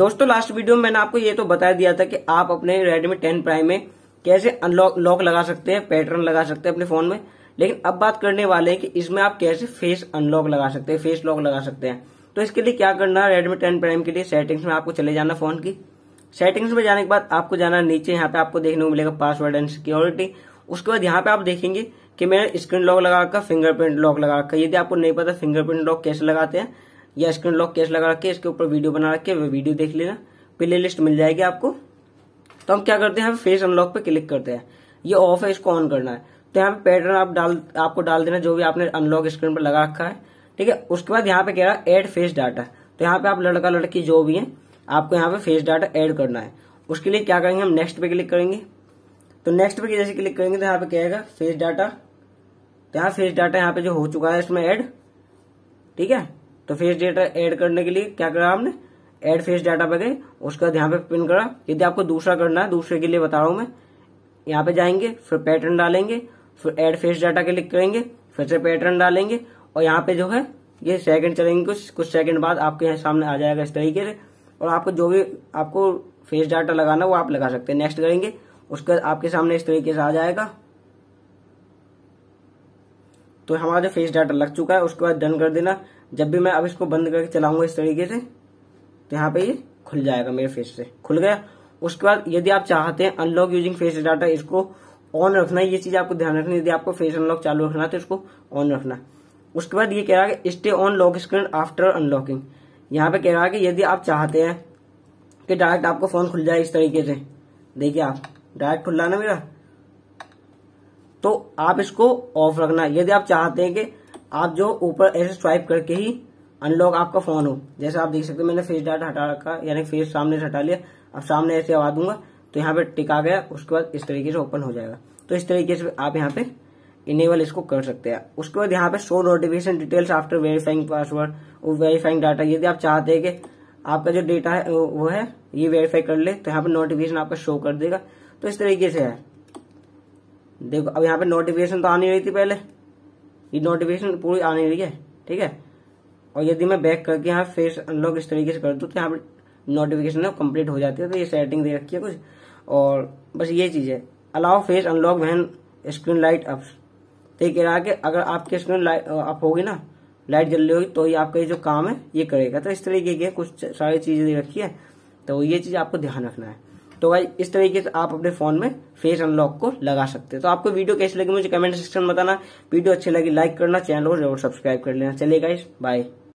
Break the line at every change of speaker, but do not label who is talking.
दोस्तों last video में मैंने आपको ये तो बता दिया था कि आप अपने Redmi 10 Prime में कैसे अनलॉक लॉक लगा सकते हैं पैटर्न लगा सकते हैं अपने फोन में लेकिन अब बात करने वाले हैं कि इसमें आप कैसे फेस अनलॉक लगा सकते हैं फेस लॉक लगा सकते हैं तो इसके लिए क्या करना है रेडमी टेन प्राइम के लिए सेटिंग्स में आपको चले जाना फोन की सेटिंग्स में जाने के बाद आपको जाना नीचे यहाँ पे आपको देखने को मिलेगा पासवर्ड एंड सिक्योरिटी उसके बाद यहाँ पे आप देखेंगे कि मैंने स्क्रीन लॉक लगा रखा फिंगरप्रिंट लॉक लगा रखा यदि आपको नहीं पता फिंगरप्रिंट लॉक कैसे लगाते हैं या स्क्रीन लॉक कैश लगा रखे इसके ऊपर वीडियो बना रखे वीडियो देख लेना प्ले लिस्ट मिल जाएगी आपको तो हम क्या करते हैं फेस अनलॉक पे क्लिक करते हैं ये ऑफ है इसको ऑन करना है तो यहाँ पे पैटर्न आप डाल आपको डाल देना जो भी आपने अनलॉक स्क्रीन पर लगा रखा है ठीक है उसके बाद यहाँ पे कह रहा है एड फेस डाटा तो यहाँ पे आप लड़का लड़की जो भी है आपको यहाँ पे फेस डाटा एड करना है उसके लिए क्या करेंगे हम नेक्स्ट पे क्लिक करेंगे तो नेक्स्ट पे जैसे क्लिक करेंगे तो यहाँ पे कहेगा फेस डाटा तो यहाँ फेस डाटा यहाँ पे जो हो चुका है इसमें एड ठीक है तो फेस डेटा ऐड करने के लिए क्या करा हमने ऐड फेस डाटा पे गए उसका ध्यान यहाँ पे पिन करा यदि आपको दूसरा करना है दूसरे के लिए बता रहा हूं मैं यहाँ पे जाएंगे फिर पैटर्न डालेंगे फिर ऐड फेस डाटा क्लिक करेंगे फिर से पैटर्न डालेंगे और यहाँ पे जो है ये सेकंड चलेंगे कुछ कुछ सेकंड बाद आपके यहाँ सामने आ जाएगा इस तरीके से और आपको जो भी आपको फेस डाटा लगाना वो आप लगा सकते हैं नेक्स्ट करेंगे उसके आपके सामने इस तरीके से आ जाएगा तो जो फेस डाटा लग चुका है उसके बाद डन कर देना जब भी मैं अब इसको बंद करके चलाऊंगा इस तरीके से तो यहाँ पे ये खुल जाएगा मेरे फेस से खुल गया उसके बाद यदि आप चाहते हैं अनलॉक यूजिंग फेस डाटा इसको ऑन रखना ये चीज आपको ध्यान रखना यदि आपको फेस अनलॉक चालू रखना है तो इसको ऑन रखना उसके बाद ये कह रहा है stay on lock screen after unlocking यहाँ पे कह रहा है कि यदि आप चाहते हैं कि डायरेक्ट आपको फोन खुल जाए इस तरीके से देखिए आप डायरेक्ट खुल रहा ना मेरा तो आप इसको ऑफ रखना यदि आप चाहते हैं कि आप जो ऊपर ऐसे स्वाइप करके ही अनलॉक आपका फोन हो जैसे आप देख सकते हो मैंने फेस डाटा हटा रखा यानी फेस सामने से हटा लिया अब सामने ऐसे आवा दूंगा तो यहाँ पे टिका गया उसके बाद इस तरीके से ओपन हो जाएगा तो इस तरीके से आप यहाँ पे इनेबल इसको कर सकते हैं उसके बाद यहाँ पे show notification details after verifying password और वेरीफाइंग डाटा यदि आप चाहते हैं कि आपका जो डेटा है वो है ये वेरीफाई कर ले तो यहाँ पे नोटिफिकेशन आपका शो कर देगा तो इस तरीके से है देखो अब यहाँ पे नोटिफिकेशन तो आनी रही थी पहले ये नोटिफिकेशन पूरी आनी रही है ठीक है और यदि मैं बैक करके यहाँ फेस अनलॉक इस तरीके से कर दूँ तो यहाँ पे नोटिफिकेशन कम्प्लीट हो जाती है तो ये सेटिंग दे रखी है कुछ और बस ये चीज़ है allow face unlock when screen light up तो ये कह रहा है कि अगर आपकी स्क्रीन लाइट अप होगी ना लाइट जल रही होगी तो ये आपका ये जो काम है ये करेगा तो इस तरीके की कुछ सारी चीज़ें दे रखी है तो ये चीज़ आपको ध्यान रखना है तो भाई इस तरीके से आप अपने फोन में फेस अनलॉक को लगा सकते हैं तो आपको वीडियो कैसे लगी मुझे कमेंट सेक्शन में बताना वीडियो अच्छी लगी लाइक करना चैनल को जरूर सब्सक्राइब कर लेना चलिए गाइस बाय